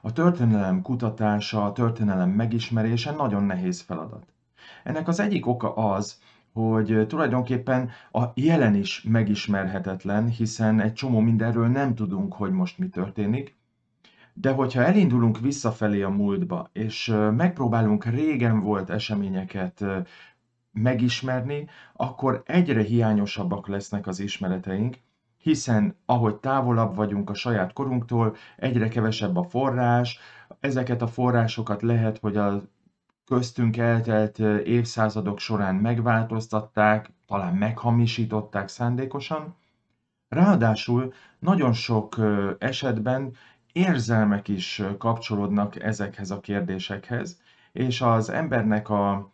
A történelem kutatása, a történelem megismerése nagyon nehéz feladat. Ennek az egyik oka az, hogy tulajdonképpen a jelen is megismerhetetlen, hiszen egy csomó mindenről nem tudunk, hogy most mi történik. De hogyha elindulunk visszafelé a múltba, és megpróbálunk régen volt eseményeket megismerni, akkor egyre hiányosabbak lesznek az ismereteink, hiszen ahogy távolabb vagyunk a saját korunktól, egyre kevesebb a forrás, ezeket a forrásokat lehet, hogy a köztünk eltelt évszázadok során megváltoztatták, talán meghamisították szándékosan. Ráadásul nagyon sok esetben érzelmek is kapcsolódnak ezekhez a kérdésekhez, és az embernek a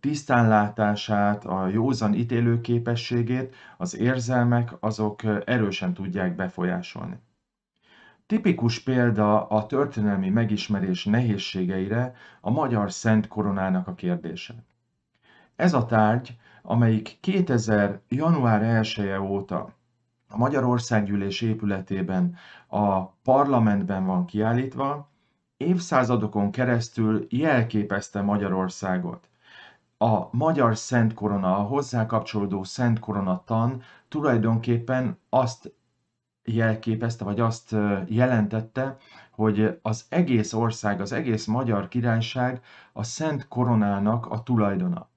tisztánlátását, a józan ítélő képességét az érzelmek azok erősen tudják befolyásolni. Tipikus példa a történelmi megismerés nehézségeire a magyar Szent Koronának a kérdése. Ez a tárgy, amelyik 2000. január 1 -e óta a Magyarországgyűlés épületében a parlamentben van kiállítva, évszázadokon keresztül jelképezte Magyarországot a magyar Szent Korona, a hozzá kapcsolódó Szent Korona tan tulajdonképpen azt jelképezte, vagy azt jelentette, hogy az egész ország, az egész magyar királyság a Szent Koronának a tulajdona.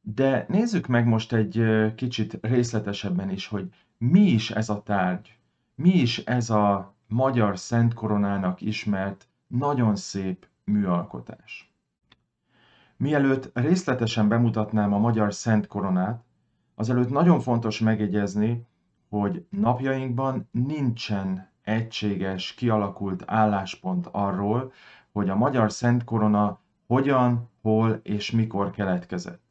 De nézzük meg most egy kicsit részletesebben is, hogy mi is ez a tárgy, mi is ez a magyar Szent Koronának ismert, nagyon szép műalkotás. Mielőtt részletesen bemutatnám a magyar Szent Koronát, azelőtt nagyon fontos megjegyezni, hogy napjainkban nincsen egységes, kialakult álláspont arról, hogy a magyar Szent Korona hogyan, hol és mikor keletkezett.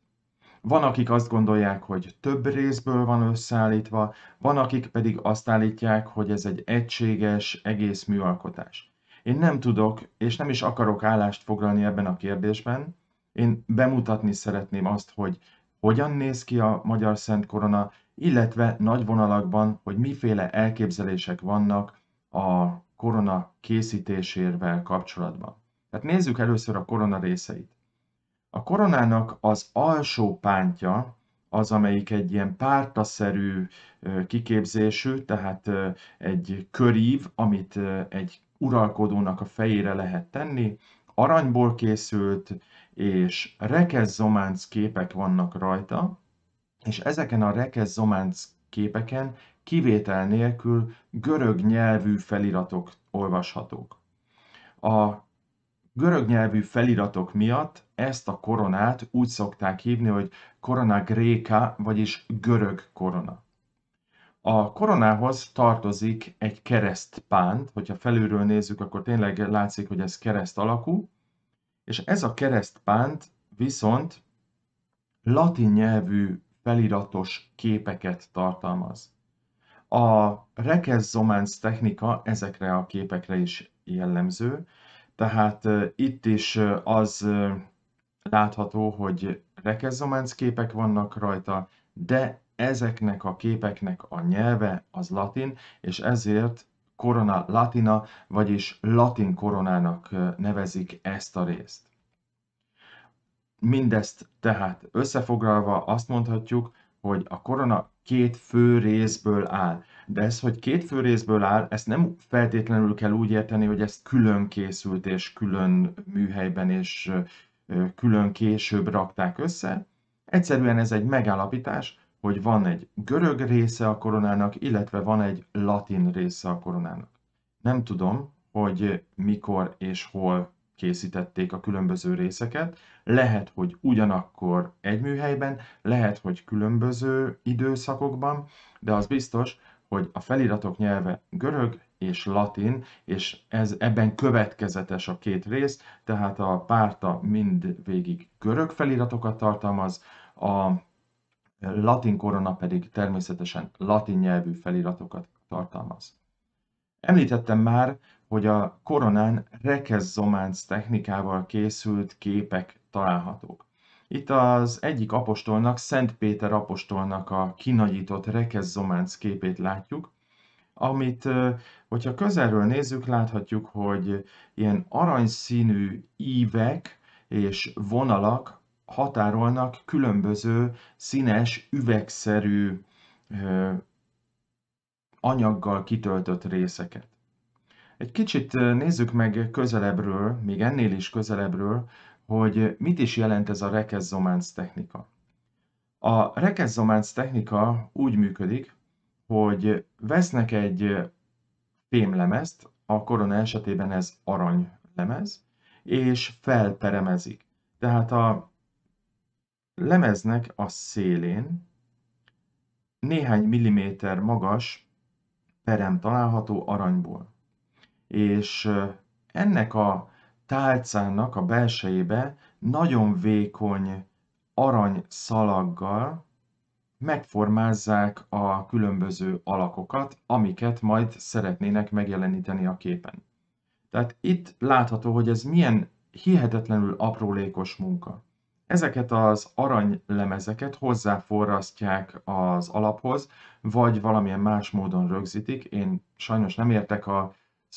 Van, akik azt gondolják, hogy több részből van összeállítva, van, akik pedig azt állítják, hogy ez egy egységes, egész műalkotás. Én nem tudok és nem is akarok állást foglalni ebben a kérdésben, én bemutatni szeretném azt, hogy hogyan néz ki a Magyar Szent Korona, illetve nagy vonalakban, hogy miféle elképzelések vannak a korona készítésével kapcsolatban. Tehát nézzük először a korona részeit. A koronának az alsó pántja az, amelyik egy ilyen pártaszerű kiképzésű, tehát egy körív, amit egy uralkodónak a fejére lehet tenni, aranyból készült, és rekeszománc képek vannak rajta, és ezeken a rekeszománc képeken kivétel nélkül görög nyelvű feliratok olvashatók. A görög nyelvű feliratok miatt ezt a koronát úgy szokták hívni, hogy korona gréka, vagyis görög korona. A koronához tartozik egy keresztpánt, hogyha felülről nézzük, akkor tényleg látszik, hogy ez kereszt alakú, és ez a keresztpánt viszont latin nyelvű feliratos képeket tartalmaz. A rekesz technika ezekre a képekre is jellemző, tehát itt is az látható, hogy rekesz képek vannak rajta, de ezeknek a képeknek a nyelve az latin, és ezért korona latina, vagyis latin koronának nevezik ezt a részt. Mindezt tehát összefoglalva azt mondhatjuk, hogy a korona két fő részből áll. De ez, hogy két fő részből áll, ezt nem feltétlenül kell úgy érteni, hogy ezt külön készült és külön műhelyben és külön később rakták össze. Egyszerűen ez egy megállapítás, hogy van egy görög része a koronának, illetve van egy latin része a koronának. Nem tudom, hogy mikor és hol készítették a különböző részeket. Lehet, hogy ugyanakkor egy műhelyben, lehet, hogy különböző időszakokban, de az biztos, hogy a feliratok nyelve görög és latin, és ez ebben következetes a két rész, tehát a párta mind végig görög feliratokat tartalmaz, a latin korona pedig természetesen latin nyelvű feliratokat tartalmaz. Említettem már, hogy a koronán rekeszománc technikával készült képek találhatók. Itt az egyik apostolnak, Szent Péter apostolnak a kinagyított rekeszománc képét látjuk, amit, hogyha közelről nézzük, láthatjuk, hogy ilyen aranyszínű ívek és vonalak határolnak különböző színes, üvegszerű anyaggal kitöltött részeket. Egy kicsit nézzük meg közelebbről, még ennél is közelebbről, hogy mit is jelent ez a rekeszománc technika. A rekeszománc technika úgy működik, hogy vesznek egy fémlemezt, a korona esetében ez aranylemez, és felperemezik. Tehát a lemeznek a szélén néhány milliméter magas perem található aranyból. És ennek a tálcának a belsejébe nagyon vékony arany szalaggal megformázzák a különböző alakokat, amiket majd szeretnének megjeleníteni a képen. Tehát itt látható, hogy ez milyen hihetetlenül aprólékos munka. Ezeket az aranylemezeket hozzáforrasztják az alaphoz, vagy valamilyen más módon rögzítik. Én sajnos nem értek az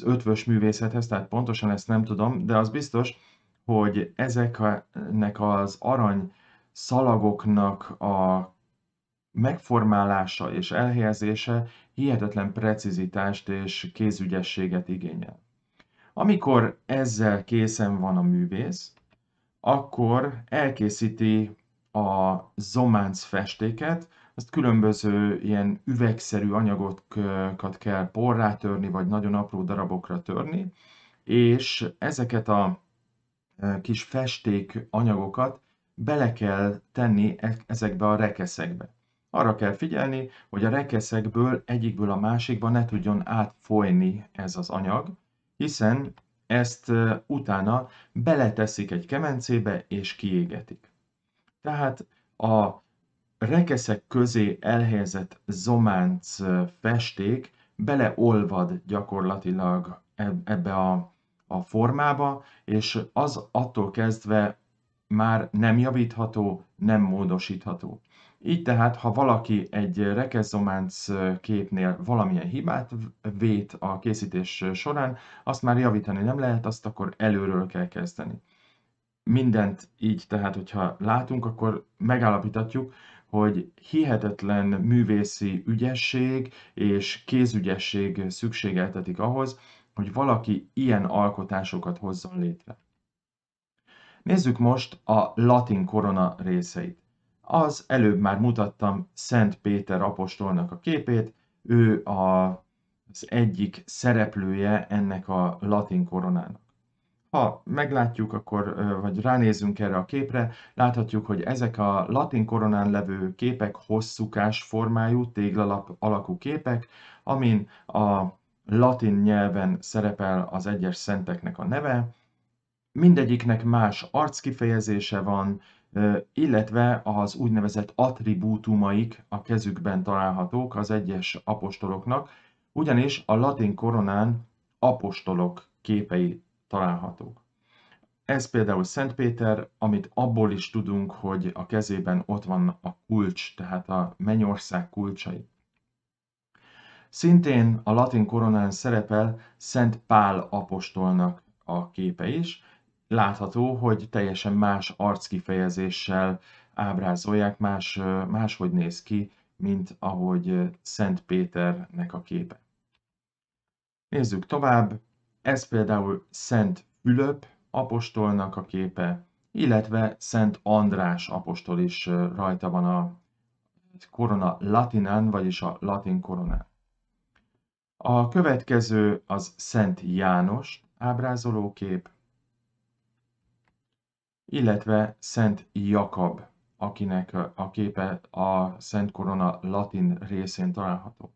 ötvös művészethez, tehát pontosan ezt nem tudom, de az biztos, hogy ezeknek az arany szalagoknak a megformálása és elhelyezése hihetetlen precizitást és kézügyességet igényel. Amikor ezzel készen van a művész, akkor elkészíti a zománc festéket, ezt különböző ilyen üvegszerű anyagokat kell porrá törni, vagy nagyon apró darabokra törni, és ezeket a e, kis festék anyagokat bele kell tenni e, ezekbe a rekeszekbe. Arra kell figyelni, hogy a rekeszekből egyikből a másikba ne tudjon átfolyni ez az anyag, hiszen ezt utána beleteszik egy kemencébe és kiégetik. Tehát a rekeszek közé elhelyezett zománc festék beleolvad gyakorlatilag ebbe a, a formába, és az attól kezdve már nem javítható, nem módosítható. Így tehát, ha valaki egy rekeszománc képnél valamilyen hibát vét a készítés során, azt már javítani nem lehet, azt akkor előről kell kezdeni. Mindent így tehát, hogyha látunk, akkor megállapítatjuk, hogy hihetetlen művészi ügyesség és kézügyesség szükségeltetik ahhoz, hogy valaki ilyen alkotásokat hozzon létre. Nézzük most a latin korona részeit. Az előbb már mutattam Szent Péter apostolnak a képét, ő a, az egyik szereplője ennek a latin koronának. Ha meglátjuk, akkor, vagy ránézünk erre a képre, láthatjuk, hogy ezek a latin koronán levő képek hosszúkás formájú, téglalap alakú képek, amin a latin nyelven szerepel az egyes szenteknek a neve, mindegyiknek más arckifejezése van, illetve az úgynevezett attribútumaik a kezükben találhatók az egyes apostoloknak, ugyanis a latin koronán apostolok képei találhatók. Ez például Szent Péter, amit abból is tudunk, hogy a kezében ott van a kulcs, tehát a mennyország kulcsai. Szintén a latin koronán szerepel Szent Pál apostolnak a képe is, látható, hogy teljesen más arckifejezéssel ábrázolják, más, máshogy néz ki, mint ahogy Szent Péternek a képe. Nézzük tovább, ez például Szent Fülöp apostolnak a képe, illetve Szent András apostol is rajta van a korona latinán, vagyis a latin koronán. A következő az Szent János ábrázoló kép, illetve Szent Jakab, akinek a képe a Szent Korona latin részén található.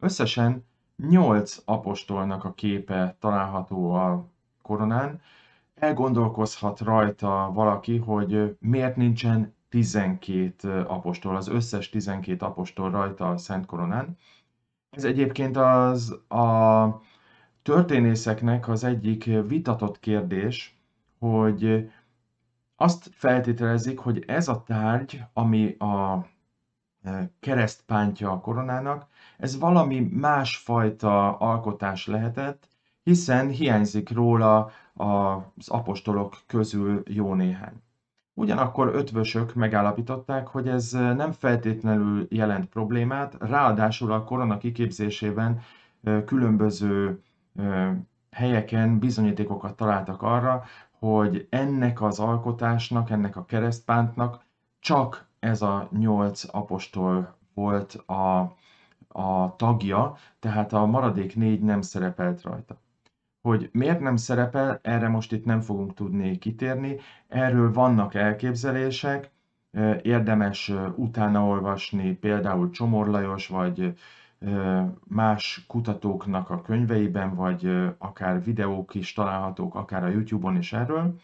Összesen 8 apostolnak a képe található a koronán. Elgondolkozhat rajta valaki, hogy miért nincsen 12 apostol, az összes 12 apostol rajta a Szent Koronán. Ez egyébként az a történészeknek az egyik vitatott kérdés, hogy azt feltételezik, hogy ez a tárgy, ami a e, keresztpántja a koronának, ez valami másfajta alkotás lehetett, hiszen hiányzik róla az apostolok közül jó néhány. Ugyanakkor ötvösök megállapították, hogy ez nem feltétlenül jelent problémát, ráadásul a korona kiképzésében e, különböző e, helyeken bizonyítékokat találtak arra, hogy ennek az alkotásnak, ennek a keresztpántnak csak ez a nyolc apostol volt a, a tagja, tehát a maradék négy nem szerepelt rajta. Hogy miért nem szerepel, erre most itt nem fogunk tudni kitérni, erről vannak elképzelések, érdemes utána olvasni például Csomor Lajos vagy más kutatóknak a könyveiben, vagy akár videók is találhatók, akár a YouTube-on is erről.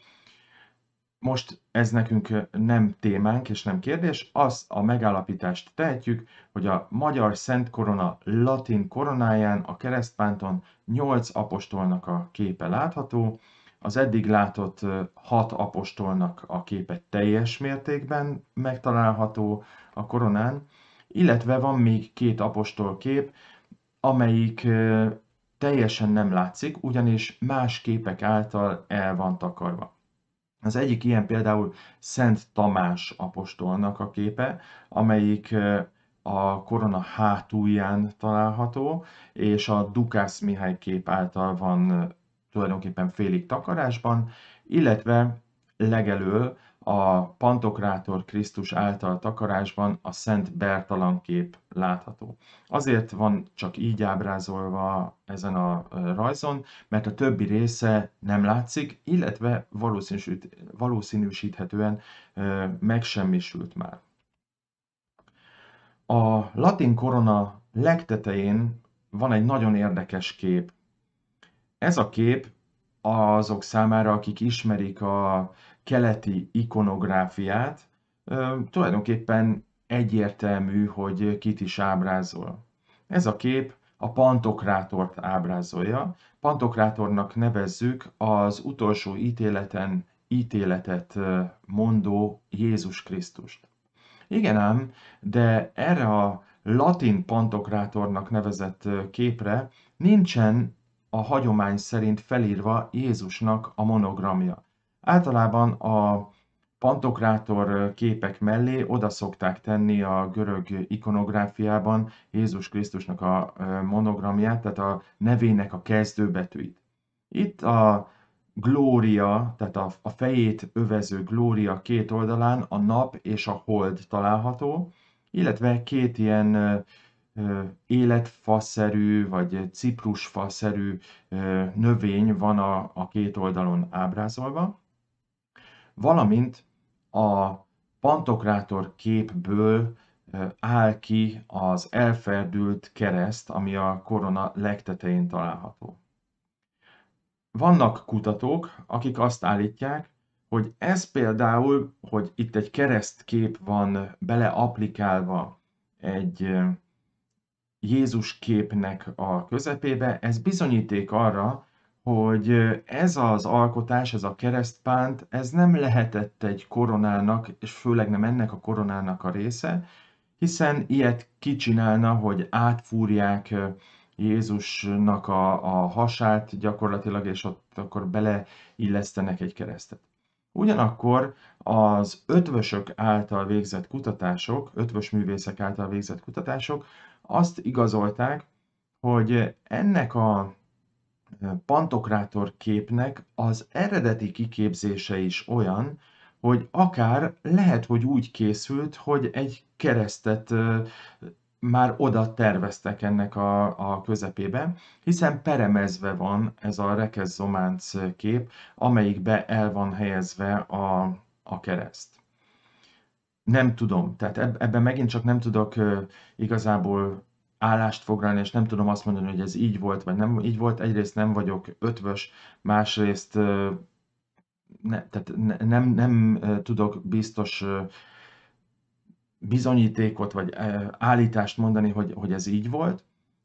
Most ez nekünk nem témánk és nem kérdés, az a megállapítást tehetjük, hogy a magyar Szent Korona latin koronáján a keresztpánton 8 apostolnak a képe látható, az eddig látott 6 apostolnak a képe teljes mértékben megtalálható a koronán, illetve van még két apostol kép, amelyik teljesen nem látszik, ugyanis más képek által el van takarva. Az egyik ilyen például Szent Tamás apostolnak a képe, amelyik a korona hátulján található, és a Dukász Mihály kép által van tulajdonképpen félig takarásban, illetve legelől a Pantokrátor Krisztus által takarásban a Szent Bertalan kép látható. Azért van csak így ábrázolva ezen a rajzon, mert a többi része nem látszik, illetve valószínűsíthetően megsemmisült már. A latin korona legtetején van egy nagyon érdekes kép. Ez a kép azok számára, akik ismerik a keleti ikonográfiát, tulajdonképpen egyértelmű, hogy kit is ábrázol. Ez a kép a Pantokrátort ábrázolja. Pantokrátornak nevezzük az utolsó ítéleten ítéletet mondó Jézus Krisztust. Igen ám, de erre a latin pantokrátornak nevezett képre nincsen a hagyomány szerint felírva Jézusnak a monogramja. Általában a pantokrátor képek mellé oda szokták tenni a görög ikonográfiában Jézus Krisztusnak a monogramját, tehát a nevének a kezdőbetűit. Itt a glória, tehát a, fejét övező glória két oldalán a nap és a hold található, illetve két ilyen életfaszerű vagy ciprusfaszerű növény van a két oldalon ábrázolva valamint a pantokrátor képből áll ki az elferdült kereszt, ami a korona legtetején található. Vannak kutatók, akik azt állítják, hogy ez például, hogy itt egy keresztkép van beleapplikálva egy Jézus képnek a közepébe, ez bizonyíték arra, hogy ez az alkotás, ez a keresztpánt, ez nem lehetett egy koronának, és főleg nem ennek a koronának a része, hiszen ilyet kicsinálna, hogy átfúrják Jézusnak a, a hasát gyakorlatilag, és ott akkor beleillesztenek egy keresztet. Ugyanakkor az ötvösök által végzett kutatások, ötvös művészek által végzett kutatások azt igazolták, hogy ennek a pantokrátor képnek az eredeti kiképzése is olyan, hogy akár lehet, hogy úgy készült, hogy egy keresztet már oda terveztek ennek a, a közepébe, hiszen peremezve van ez a rekeszománc kép, amelyikbe el van helyezve a, a kereszt. Nem tudom, tehát ebben megint csak nem tudok igazából állást foglalni, és nem tudom azt mondani, hogy ez így volt, vagy nem így volt. Egyrészt nem vagyok ötvös, másrészt ne, tehát ne, nem, nem tudok biztos bizonyítékot, vagy állítást mondani, hogy, hogy ez így volt.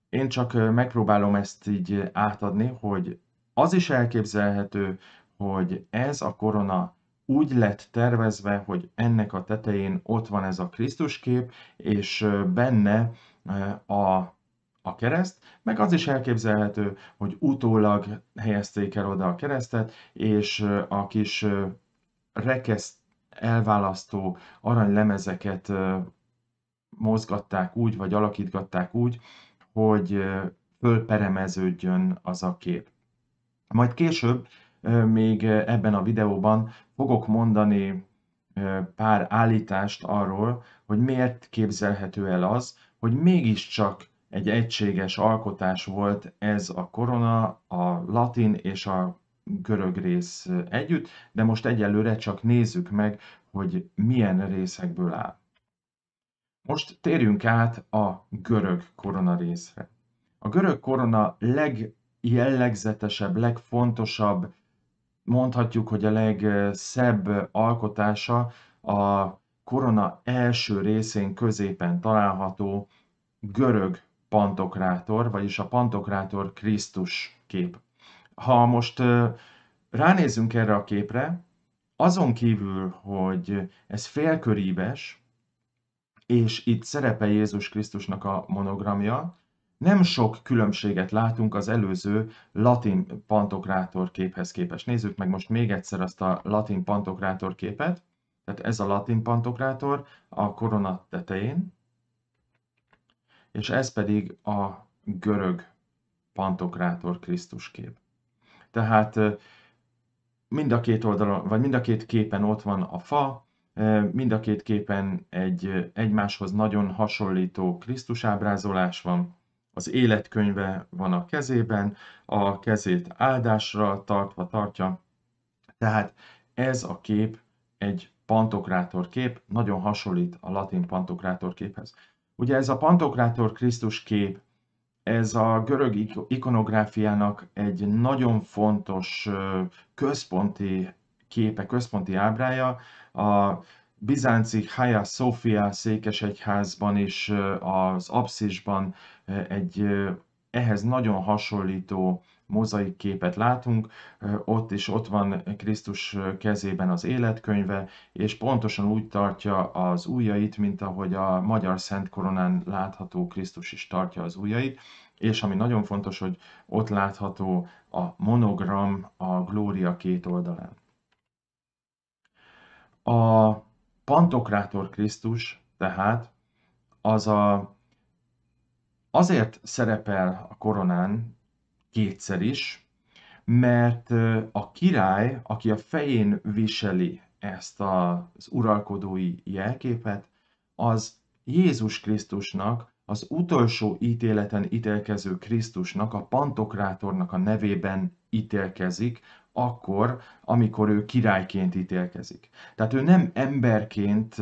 Én csak megpróbálom ezt így átadni, hogy az is elképzelhető, hogy ez a korona úgy lett tervezve, hogy ennek a tetején ott van ez a Krisztus kép és benne a, a kereszt, meg az is elképzelhető, hogy utólag helyezték el oda a keresztet, és a kis rekeszt elválasztó aranylemezeket mozgatták úgy, vagy alakítgatták úgy, hogy fölperemeződjön az a kép. Majd később, még ebben a videóban fogok mondani pár állítást arról, hogy miért képzelhető el az, hogy mégiscsak egy egységes alkotás volt ez a korona, a latin és a görög rész együtt, de most egyelőre csak nézzük meg, hogy milyen részekből áll. Most térjünk át a görög korona részre. A görög korona legjellegzetesebb, legfontosabb, mondhatjuk, hogy a legszebb alkotása a korona első részén középen található görög pantokrátor, vagyis a pantokrátor Krisztus kép. Ha most ránézzünk erre a képre, azon kívül, hogy ez félköríves, és itt szerepel Jézus Krisztusnak a monogramja, nem sok különbséget látunk az előző latin pantokrátor képhez képest. Nézzük meg most még egyszer azt a latin pantokrátor képet. Tehát ez a latin pantokrátor a korona tetején, és ez pedig a görög pantokrátor Krisztus kép. Tehát mind a két oldalon, vagy mind a két képen ott van a fa, mind a két képen egy egymáshoz nagyon hasonlító Krisztus ábrázolás van, az életkönyve van a kezében, a kezét áldásra tartva tartja, tehát ez a kép egy pantokrátor kép nagyon hasonlít a latin pantokrátor képhez. Ugye ez a pantokrátor Krisztus kép, ez a görög ikonográfiának egy nagyon fontos központi képe, központi ábrája. A bizánci Hagia Sophia székesegyházban és az apszisban egy ehhez nagyon hasonlító mozaik képet látunk, ott is ott van Krisztus kezében az életkönyve, és pontosan úgy tartja az ujjait, mint ahogy a Magyar Szent Koronán látható Krisztus is tartja az ujjait, és ami nagyon fontos, hogy ott látható a monogram a glória két oldalán. A Pantokrátor Krisztus tehát az a, azért szerepel a koronán, kétszer is, mert a király, aki a fején viseli ezt az uralkodói jelképet, az Jézus Krisztusnak, az utolsó ítéleten ítélkező Krisztusnak, a pantokrátornak a nevében ítélkezik, akkor, amikor ő királyként ítélkezik. Tehát ő nem emberként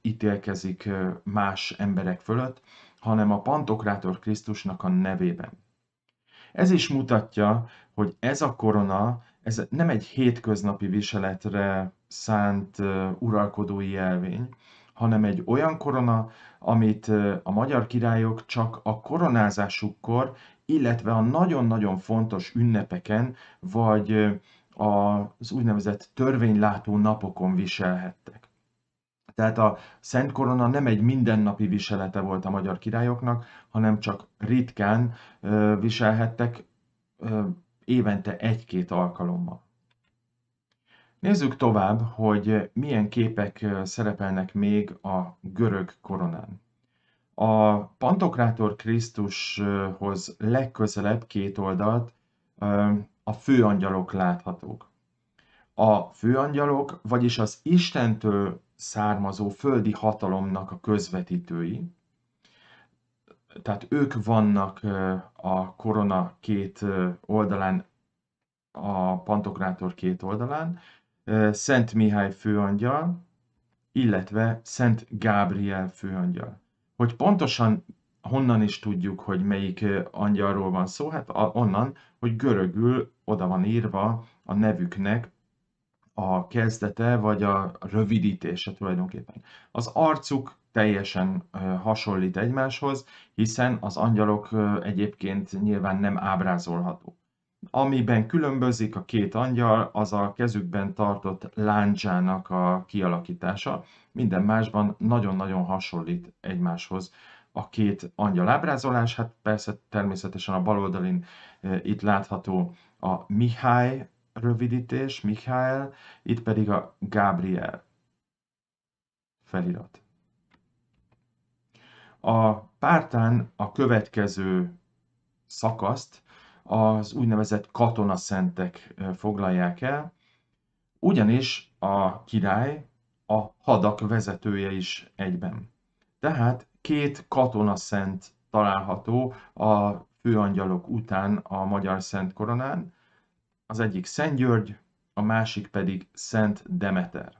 ítélkezik más emberek fölött, hanem a pantokrátor Krisztusnak a nevében. Ez is mutatja, hogy ez a korona ez nem egy hétköznapi viseletre szánt uralkodói jelvény, hanem egy olyan korona, amit a magyar királyok csak a koronázásukkor, illetve a nagyon-nagyon fontos ünnepeken, vagy az úgynevezett törvénylátó napokon viselhettek. Tehát a Szent Korona nem egy mindennapi viselete volt a magyar királyoknak, hanem csak ritkán viselhettek évente egy-két alkalommal. Nézzük tovább, hogy milyen képek szerepelnek még a görög koronán. A Pantokrátor Krisztushoz legközelebb két oldalt a főangyalok láthatók a főangyalok, vagyis az Istentől származó földi hatalomnak a közvetítői, tehát ők vannak a korona két oldalán, a pantokrátor két oldalán, Szent Mihály főangyal, illetve Szent Gábriel főangyal. Hogy pontosan honnan is tudjuk, hogy melyik angyalról van szó? Hát onnan, hogy görögül oda van írva a nevüknek a kezdete, vagy a rövidítése tulajdonképpen. Az arcuk teljesen hasonlít egymáshoz, hiszen az angyalok egyébként nyilván nem ábrázolhatók. Amiben különbözik a két angyal, az a kezükben tartott láncsának a kialakítása. Minden másban nagyon-nagyon hasonlít egymáshoz a két angyal ábrázolás. Hát persze természetesen a baloldalin itt látható a Mihály rövidítés, Michael, itt pedig a Gabriel felirat. A pártán a következő szakaszt az úgynevezett katonaszentek foglalják el, ugyanis a király a hadak vezetője is egyben. Tehát két katonaszent található a főangyalok után a magyar szent koronán, az egyik Szent György, a másik pedig Szent Demeter.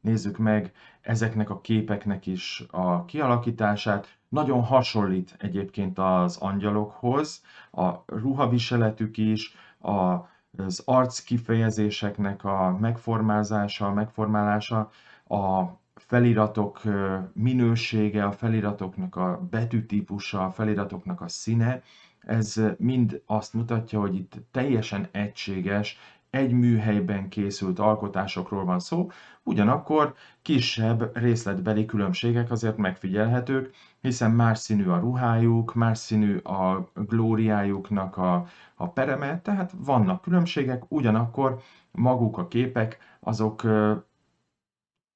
Nézzük meg ezeknek a képeknek is a kialakítását. Nagyon hasonlít egyébként az angyalokhoz, a ruhaviseletük is, az arc kifejezéseknek a megformázása, megformálása, a feliratok minősége, a feliratoknak a betűtípusa, a feliratoknak a színe, ez mind azt mutatja, hogy itt teljesen egységes, egy műhelyben készült alkotásokról van szó, ugyanakkor kisebb részletbeli különbségek azért megfigyelhetők, hiszen más színű a ruhájuk, más színű a glóriájuknak a, a pereme, tehát vannak különbségek, ugyanakkor maguk a képek azok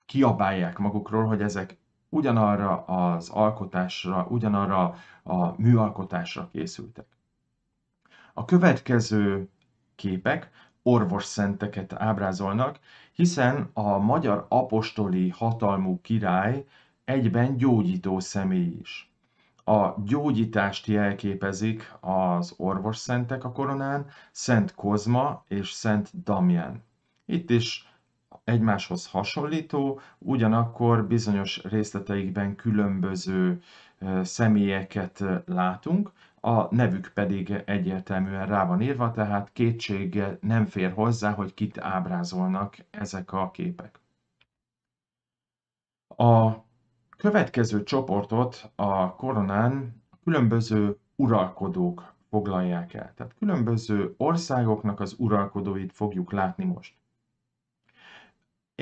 kiabálják magukról, hogy ezek ugyanarra az alkotásra, ugyanarra a műalkotásra készültek. A következő képek orvosszenteket ábrázolnak, hiszen a magyar apostoli hatalmú király egyben gyógyító személy is. A gyógyítást jelképezik az orvosszentek a koronán, Szent Kozma és Szent Damien. Itt is egymáshoz hasonlító, ugyanakkor bizonyos részleteikben különböző személyeket látunk, a nevük pedig egyértelműen rá van írva, tehát kétség nem fér hozzá, hogy kit ábrázolnak ezek a képek. A következő csoportot a koronán különböző uralkodók foglalják el. Tehát különböző országoknak az uralkodóit fogjuk látni most.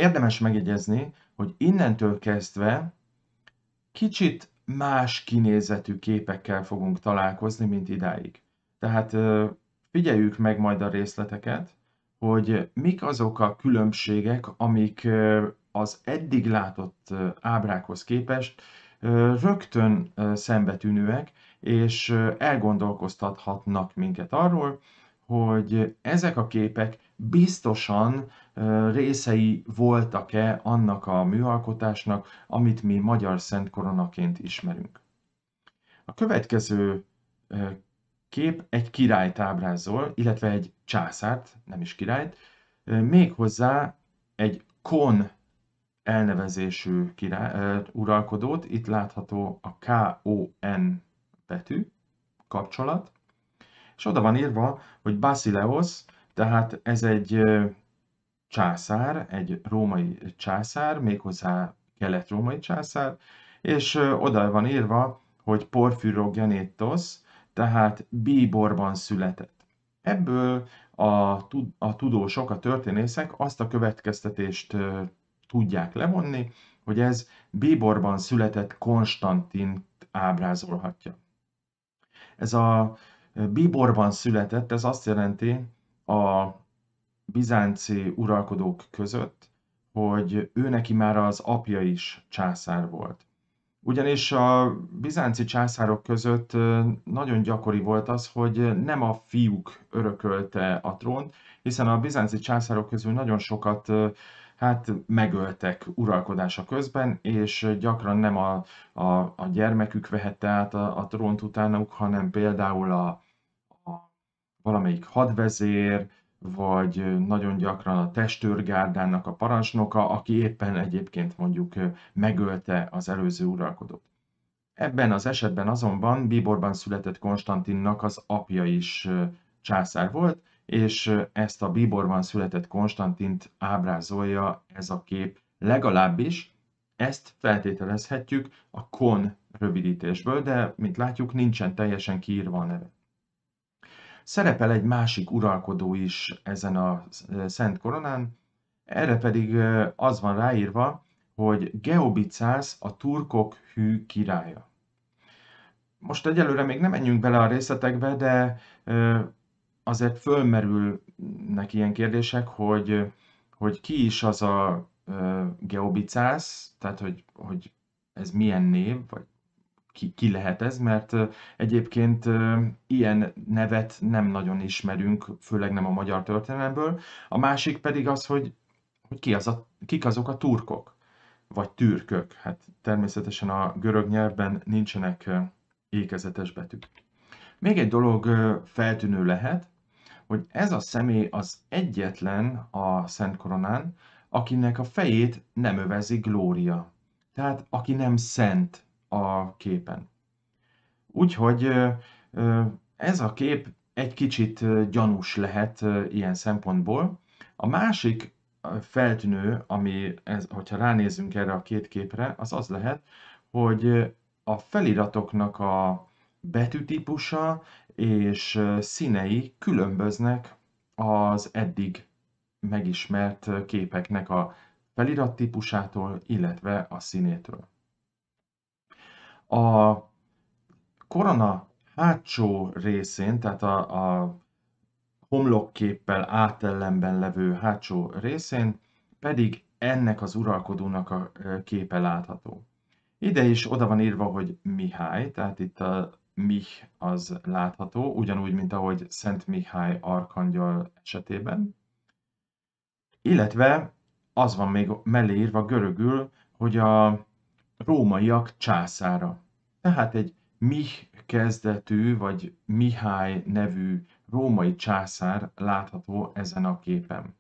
Érdemes megjegyezni, hogy innentől kezdve kicsit más kinézetű képekkel fogunk találkozni, mint idáig. Tehát figyeljük meg majd a részleteket, hogy mik azok a különbségek, amik az eddig látott ábrákhoz képest rögtön szembetűnőek, és elgondolkoztathatnak minket arról, hogy ezek a képek biztosan részei voltak-e annak a műalkotásnak, amit mi magyar szent koronaként ismerünk. A következő kép egy királyt ábrázol, illetve egy császárt, nem is királyt, méghozzá egy kon elnevezésű király, uralkodót, itt látható a K-O-N betű kapcsolat, és oda van írva, hogy Basileos tehát ez egy császár, egy római császár, méghozzá kelet-római császár, és oda van írva, hogy Porphyrogenetos, tehát bíborban született. Ebből a, a tudósok, a történészek azt a következtetést tudják levonni, hogy ez bíborban született Konstantint ábrázolhatja. Ez a bíborban született, ez azt jelenti, a bizánci uralkodók között, hogy ő neki már az apja is császár volt. Ugyanis a bizánci császárok között nagyon gyakori volt az, hogy nem a fiúk örökölte a trónt, hiszen a bizánci császárok közül nagyon sokat hát megöltek uralkodása közben, és gyakran nem a, a, a gyermekük vehette át a, a trónt utánuk, hanem például a, valamelyik hadvezér, vagy nagyon gyakran a testőrgárdának a parancsnoka, aki éppen egyébként mondjuk megölte az előző uralkodót. Ebben az esetben azonban Bíborban született Konstantinnak az apja is császár volt, és ezt a Bíborban született Konstantint ábrázolja ez a kép legalábbis, ezt feltételezhetjük a kon rövidítésből, de mint látjuk, nincsen teljesen kiírva a nevet. Szerepel egy másik uralkodó is ezen a Szent Koronán, erre pedig az van ráírva, hogy Geobicász a turkok hű királya. Most egyelőre még nem menjünk bele a részletekbe, de azért fölmerülnek ilyen kérdések, hogy, hogy ki is az a Geobicász, tehát hogy, hogy ez milyen név, vagy ki, ki lehet ez, mert egyébként ilyen nevet nem nagyon ismerünk, főleg nem a magyar történelemből. A másik pedig az, hogy, hogy ki az a, kik azok a turkok, vagy türkök. Hát természetesen a görög nyelvben nincsenek ékezetes betűk. Még egy dolog feltűnő lehet, hogy ez a személy az egyetlen a Szent Koronán, akinek a fejét nem övezi glória. Tehát aki nem szent, a képen. Úgyhogy ez a kép egy kicsit gyanús lehet ilyen szempontból. A másik feltűnő, ami, ez, hogyha ránézünk erre a két képre, az az lehet, hogy a feliratoknak a betűtípusa és színei különböznek az eddig megismert képeknek a felirat típusától, illetve a színétől. A korona hátsó részén, tehát a, a homlokképpel átellenben levő hátsó részén pedig ennek az uralkodónak a képe látható. Ide is oda van írva, hogy Mihály, tehát itt a Mih az látható, ugyanúgy, mint ahogy Szent Mihály arkangyal esetében. Illetve az van még mellé írva görögül, hogy a rómaiak császára. Tehát egy Mih kezdetű, vagy Mihály nevű római császár látható ezen a képen.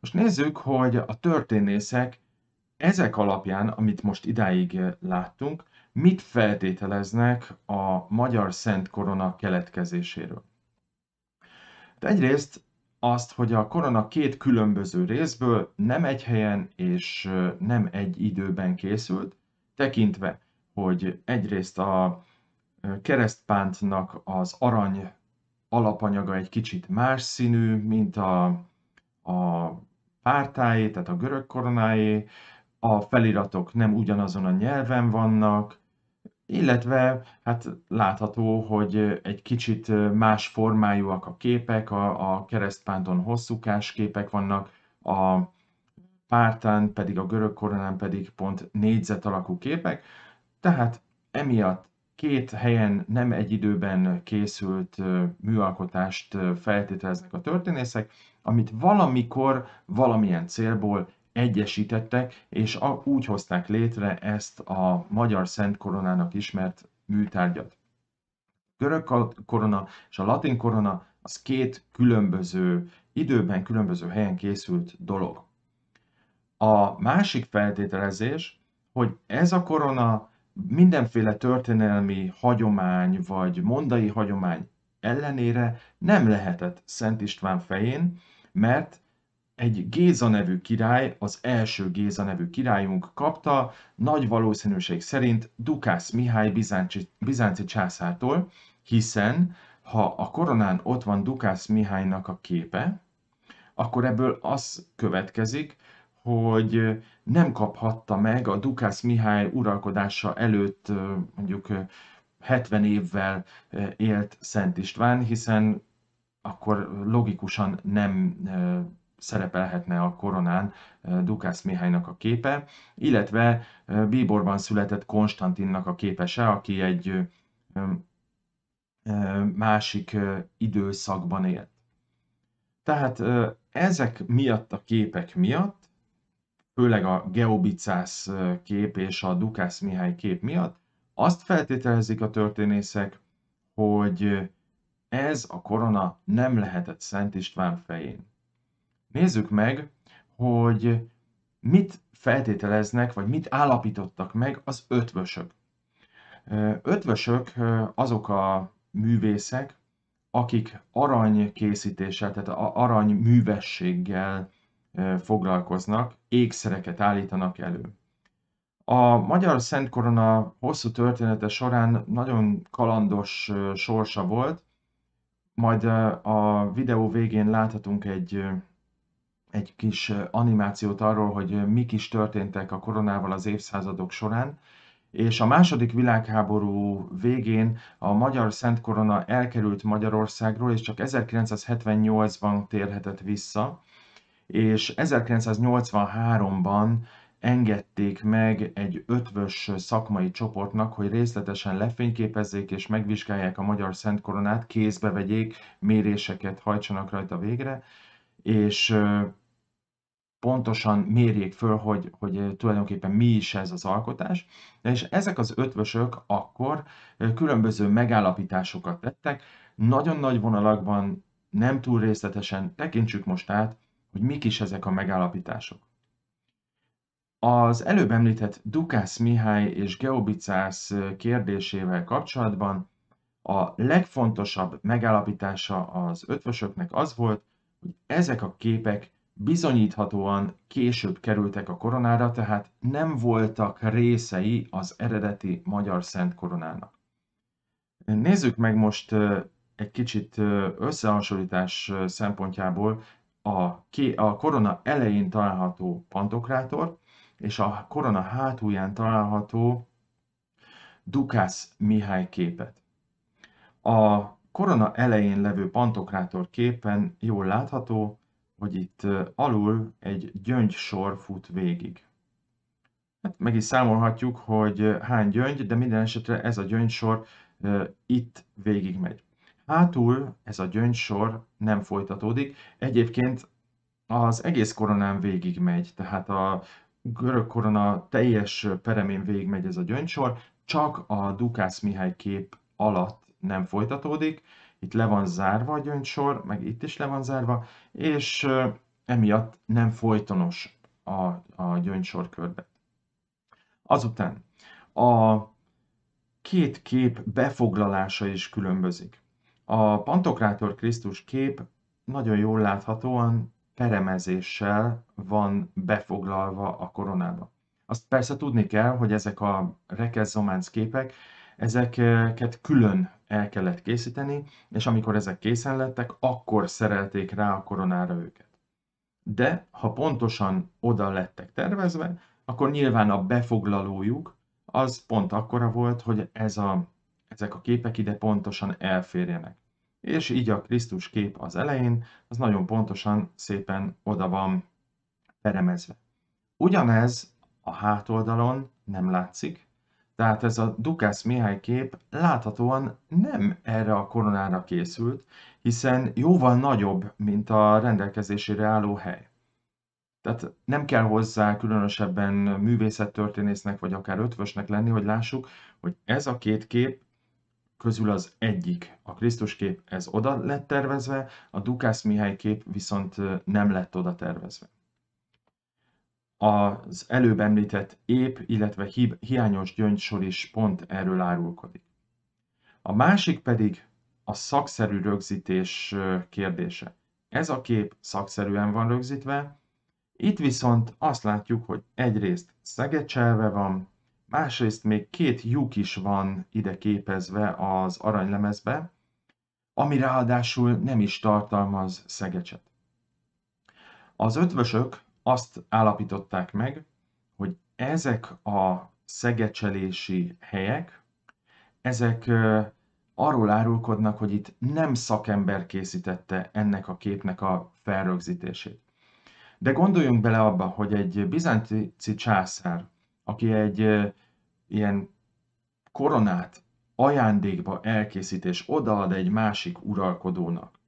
Most nézzük, hogy a történészek ezek alapján, amit most idáig láttunk, mit feltételeznek a magyar Szent Korona keletkezéséről. De egyrészt azt, hogy a korona két különböző részből nem egy helyen és nem egy időben készült, tekintve, hogy egyrészt a keresztpántnak az arany alapanyaga egy kicsit más színű, mint a, a pártáé, tehát a görög koronáé, a feliratok nem ugyanazon a nyelven vannak, illetve hát látható, hogy egy kicsit más formájúak a képek, a, a keresztpánton hosszúkás képek vannak, a pártán pedig, a görög koronán pedig pont négyzet alakú képek, tehát emiatt két helyen nem egy időben készült műalkotást feltételeznek a történészek, amit valamikor valamilyen célból egyesítettek, és a, úgy hozták létre ezt a magyar Szent Koronának ismert műtárgyat. Görög korona és a latin korona az két különböző időben, különböző helyen készült dolog. A másik feltételezés, hogy ez a korona mindenféle történelmi hagyomány vagy mondai hagyomány ellenére nem lehetett Szent István fején, mert egy Géza nevű király, az első Géza nevű királyunk kapta, nagy valószínűség szerint Dukász Mihály bizánci, bizánci császártól, hiszen ha a koronán ott van Dukász Mihálynak a képe, akkor ebből az következik, hogy nem kaphatta meg a Dukász Mihály uralkodása előtt mondjuk 70 évvel élt Szent István, hiszen akkor logikusan nem szerepelhetne a koronán Dukász Mihálynak a képe, illetve Bíborban született Konstantinnak a képese, aki egy másik időszakban élt. Tehát ezek miatt a képek miatt, főleg a Geobicász kép és a Dukász Mihály kép miatt, azt feltételezik a történészek, hogy ez a korona nem lehetett Szent István fején. Nézzük meg, hogy mit feltételeznek, vagy mit állapítottak meg az ötvösök. Ötvösök azok a művészek, akik aranykészítéssel, tehát aranyművességgel foglalkoznak, ékszereket állítanak elő. A Magyar Szent Korona hosszú története során nagyon kalandos sorsa volt, majd a videó végén láthatunk egy egy kis animációt arról, hogy mik is történtek a koronával az évszázadok során, és a második világháború végén a magyar Szent Korona elkerült Magyarországról, és csak 1978-ban térhetett vissza, és 1983-ban engedték meg egy ötvös szakmai csoportnak, hogy részletesen lefényképezzék és megvizsgálják a magyar Szent Koronát, kézbe vegyék, méréseket hajtsanak rajta végre, és pontosan mérjék föl, hogy, hogy eh, tulajdonképpen mi is ez az alkotás, és ezek az ötvösök akkor eh, különböző megállapításokat tettek, nagyon nagy vonalakban, nem túl részletesen tekintsük most át, hogy mik is ezek a megállapítások. Az előbb említett Dukász Mihály és Geobicász eh, kérdésével kapcsolatban a legfontosabb megállapítása az ötvösöknek az volt, hogy ezek a képek bizonyíthatóan később kerültek a koronára, tehát nem voltak részei az eredeti magyar szent koronának. Nézzük meg most egy kicsit összehasonlítás szempontjából a, korona elején található pantokrátor és a korona hátulján található Dukász Mihály képet. A korona elején levő pantokrátor képen jól látható, hogy itt alul egy gyöngy sor fut végig. Hát meg is számolhatjuk, hogy hány gyöngy, de minden esetre ez a gyöngysor itt végig megy. Hátul ez a gyöngysor nem folytatódik, egyébként az egész koronán végig megy, tehát a görög korona teljes peremén végig megy ez a gyöngysor, csak a Dukász Mihály kép alatt nem folytatódik, itt le van zárva a gyöngysor, meg itt is le van zárva, és emiatt nem folytonos a, a gyöngysor körbe. Azután a két kép befoglalása is különbözik. A Pantokrátor Krisztus kép nagyon jól láthatóan peremezéssel van befoglalva a koronába. Azt persze tudni kell, hogy ezek a rekeszománc képek, ezeket külön el kellett készíteni, és amikor ezek készen lettek, akkor szerelték rá a koronára őket. De ha pontosan oda lettek tervezve, akkor nyilván a befoglalójuk az pont akkora volt, hogy ez a, ezek a képek ide pontosan elférjenek. És így a Krisztus kép az elején, az nagyon pontosan szépen oda van peremezve. Ugyanez a hátoldalon nem látszik, tehát ez a Dukász Mihály kép láthatóan nem erre a koronára készült, hiszen jóval nagyobb, mint a rendelkezésére álló hely. Tehát nem kell hozzá különösebben művészettörténésznek, vagy akár ötvösnek lenni, hogy lássuk, hogy ez a két kép közül az egyik. A Krisztus kép ez oda lett tervezve, a Dukász Mihály kép viszont nem lett oda tervezve az előbb említett ép, illetve hiányos gyöngysor is pont erről árulkodik. A másik pedig a szakszerű rögzítés kérdése. Ez a kép szakszerűen van rögzítve, itt viszont azt látjuk, hogy egyrészt szegecselve van, másrészt még két lyuk is van ide képezve az aranylemezbe, ami ráadásul nem is tartalmaz szegecset. Az ötvösök azt állapították meg, hogy ezek a szegecselési helyek, ezek arról árulkodnak, hogy itt nem szakember készítette ennek a képnek a felrögzítését. De gondoljunk bele abba, hogy egy bizánci császár, aki egy ilyen koronát ajándékba elkészít és odaad egy másik uralkodónak,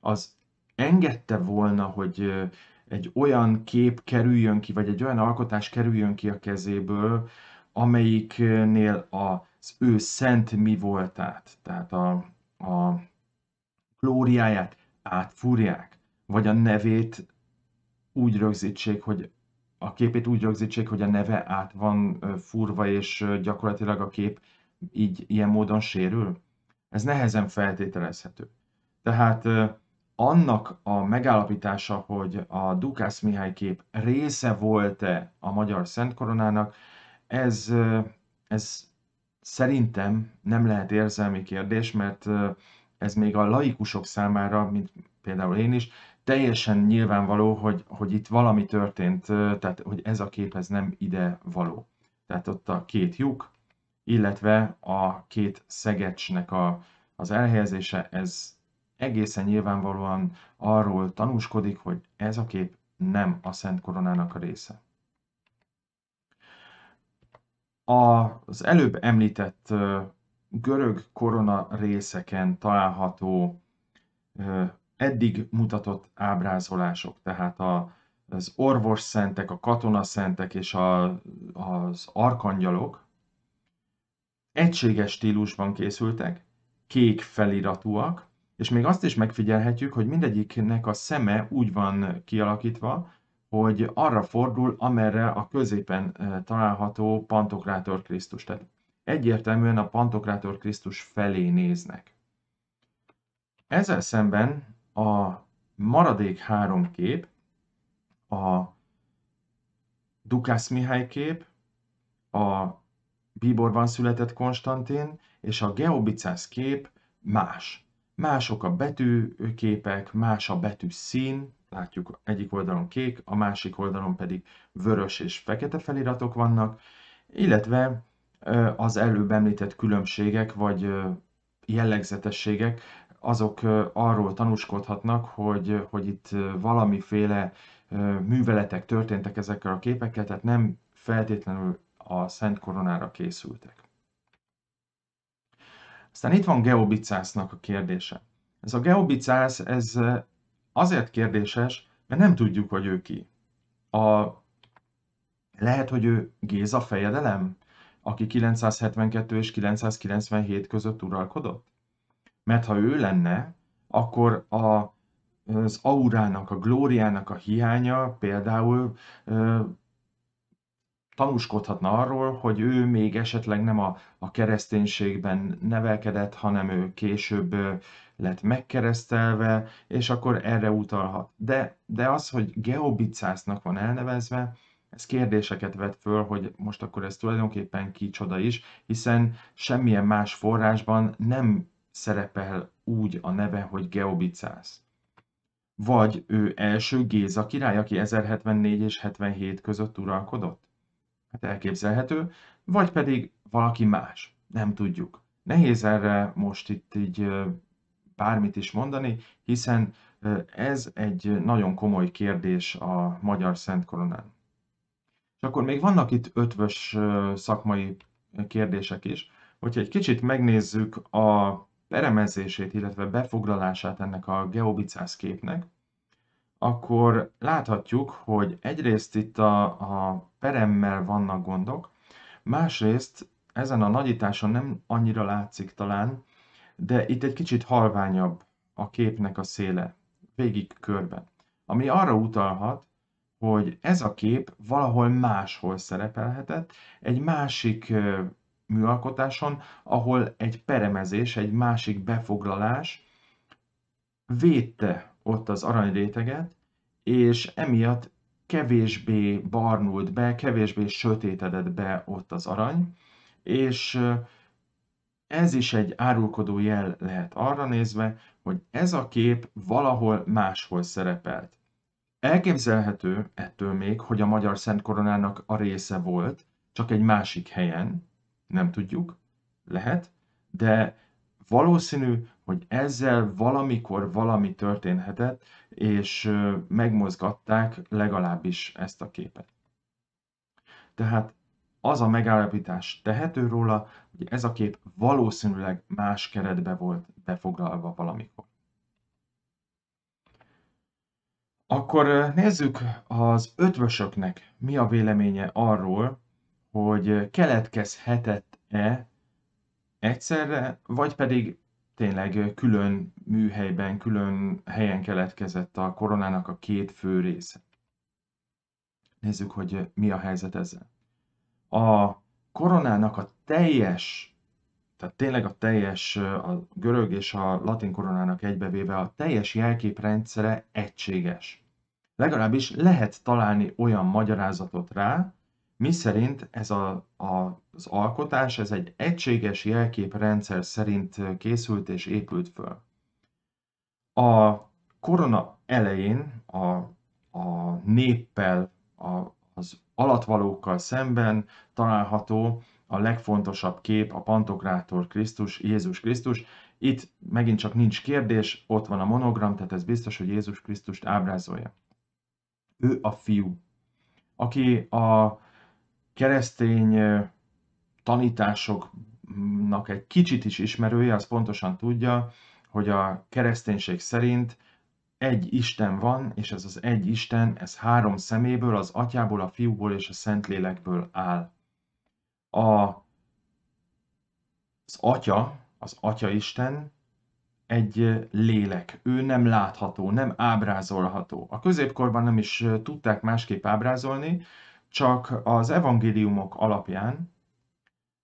az engedte volna, hogy egy olyan kép kerüljön ki, vagy egy olyan alkotás kerüljön ki a kezéből, amelyiknél az ő szent mi voltát, tehát a, a glóriáját átfúrják, vagy a nevét úgy rögzítsék, hogy a képét úgy rögzítsék, hogy a neve át van furva, és gyakorlatilag a kép így ilyen módon sérül? Ez nehezen feltételezhető. Tehát annak a megállapítása, hogy a Dukász Mihály kép része volt-e a Magyar Szentkoronának, ez, ez szerintem nem lehet érzelmi kérdés, mert ez még a laikusok számára, mint például én is, teljesen nyilvánvaló, hogy, hogy itt valami történt, tehát hogy ez a kép ez nem ide való. Tehát ott a két lyuk, illetve a két szegecsnek a, az elhelyezése, ez, egészen nyilvánvalóan arról tanúskodik, hogy ez a kép nem a Szent Koronának a része. Az előbb említett görög korona részeken található eddig mutatott ábrázolások, tehát a, az orvos szentek, a katonaszentek és a, az arkangyalok egységes stílusban készültek, kék feliratúak, és még azt is megfigyelhetjük, hogy mindegyiknek a szeme úgy van kialakítva, hogy arra fordul, amerre a középen eh, található Pantokrátor Krisztus. Tehát egyértelműen a Pantokrátor Krisztus felé néznek. Ezzel szemben a maradék három kép, a Dukász Mihály kép, a Bíborban született Konstantin és a Geobicász kép más. Mások a betűképek, más a betű szín, látjuk egyik oldalon kék, a másik oldalon pedig vörös és fekete feliratok vannak, illetve az előbb említett különbségek vagy jellegzetességek, azok arról tanúskodhatnak, hogy, hogy itt valamiféle műveletek történtek ezekkel a képekkel, tehát nem feltétlenül a Szent Koronára készültek. Aztán itt van Geobicásznak a kérdése. Ez a Geobicász, ez azért kérdéses, mert nem tudjuk, hogy ő ki. A, lehet, hogy ő Géza fejedelem, aki 972 és 997 között uralkodott? Mert ha ő lenne, akkor a, az aurának, a glóriának a hiánya például tanúskodhatna arról, hogy ő még esetleg nem a, a kereszténységben nevelkedett, hanem ő később lett megkeresztelve, és akkor erre utalhat. De, de az, hogy Geobicásznak van elnevezve, ez kérdéseket vet föl, hogy most akkor ez tulajdonképpen kicsoda is, hiszen semmilyen más forrásban nem szerepel úgy a neve, hogy Geobicász. Vagy ő első Géza király, aki 1074 és 77 között uralkodott? Hát elképzelhető. Vagy pedig valaki más. Nem tudjuk. Nehéz erre most itt így bármit is mondani, hiszen ez egy nagyon komoly kérdés a Magyar Szent Koronán. És akkor még vannak itt ötvös szakmai kérdések is. Hogyha egy kicsit megnézzük a peremezését, illetve befoglalását ennek a geobicász képnek, akkor láthatjuk, hogy egyrészt itt a, a peremmel vannak gondok, másrészt ezen a nagyításon nem annyira látszik talán, de itt egy kicsit halványabb a képnek a széle, végig körben. Ami arra utalhat, hogy ez a kép valahol máshol szerepelhetett, egy másik műalkotáson, ahol egy peremezés, egy másik befoglalás védte ott az aranyréteget, és emiatt kevésbé barnult be, kevésbé sötétedett be ott az arany, és ez is egy árulkodó jel lehet arra nézve, hogy ez a kép valahol máshol szerepelt. Elképzelhető ettől még, hogy a Magyar Szent Koronának a része volt, csak egy másik helyen, nem tudjuk, lehet, de valószínű, hogy ezzel valamikor valami történhetett, és megmozgatták legalábbis ezt a képet. Tehát az a megállapítás tehető róla, hogy ez a kép valószínűleg más keretbe volt befoglalva valamikor. Akkor nézzük az ötvösöknek mi a véleménye arról, hogy keletkezhetett-e egyszerre, vagy pedig tényleg külön műhelyben, külön helyen keletkezett a koronának a két fő része. Nézzük, hogy mi a helyzet ezzel. A koronának a teljes, tehát tényleg a teljes, a görög és a latin koronának egybevéve a teljes jelképrendszere egységes. Legalábbis lehet találni olyan magyarázatot rá, miszerint ez a, a az alkotás ez egy egységes jelképrendszer szerint készült és épült föl. A korona elején a, a néppel, a, az alatvalókkal szemben található a legfontosabb kép a Pantokrátor Krisztus, Jézus Krisztus. Itt megint csak nincs kérdés, ott van a monogram, tehát ez biztos, hogy Jézus Krisztust ábrázolja. Ő a fiú, aki a keresztény tanításoknak egy kicsit is ismerője, az pontosan tudja, hogy a kereszténység szerint egy Isten van, és ez az egy Isten, ez három szeméből, az atyából, a fiúból és a szentlélekből áll. A, az atya, az atya Isten egy lélek. Ő nem látható, nem ábrázolható. A középkorban nem is tudták másképp ábrázolni, csak az evangéliumok alapján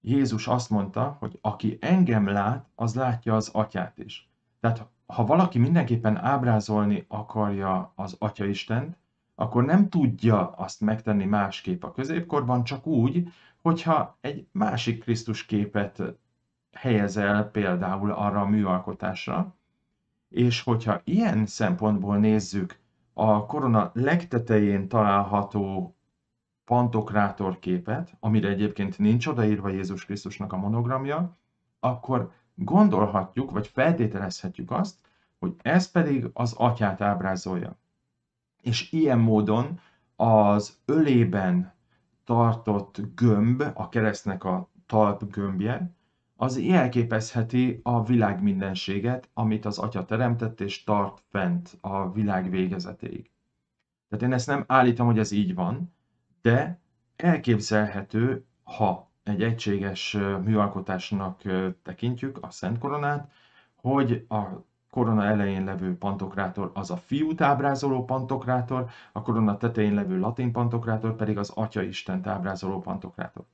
Jézus azt mondta, hogy aki engem lát, az látja az atyát is. Tehát ha valaki mindenképpen ábrázolni akarja az Atya Istent, akkor nem tudja azt megtenni másképp a középkorban, csak úgy, hogyha egy másik Krisztus képet helyezel például arra a műalkotásra, és hogyha ilyen szempontból nézzük a korona legtetején található pantokrátor képet, amire egyébként nincs odaírva Jézus Krisztusnak a monogramja, akkor gondolhatjuk, vagy feltételezhetjük azt, hogy ez pedig az atyát ábrázolja. És ilyen módon az ölében tartott gömb, a keresztnek a talp gömbje, az jelképezheti a világ mindenséget, amit az Atya teremtett és tart fent a világ végezetéig. Tehát én ezt nem állítom, hogy ez így van, de elképzelhető, ha egy egységes műalkotásnak tekintjük a Szent Koronát, hogy a korona elején levő pantokrátor az a fiút ábrázoló pantokrátor, a korona tetején levő latin pantokrátor pedig az Atya Isten ábrázoló pantokrátor.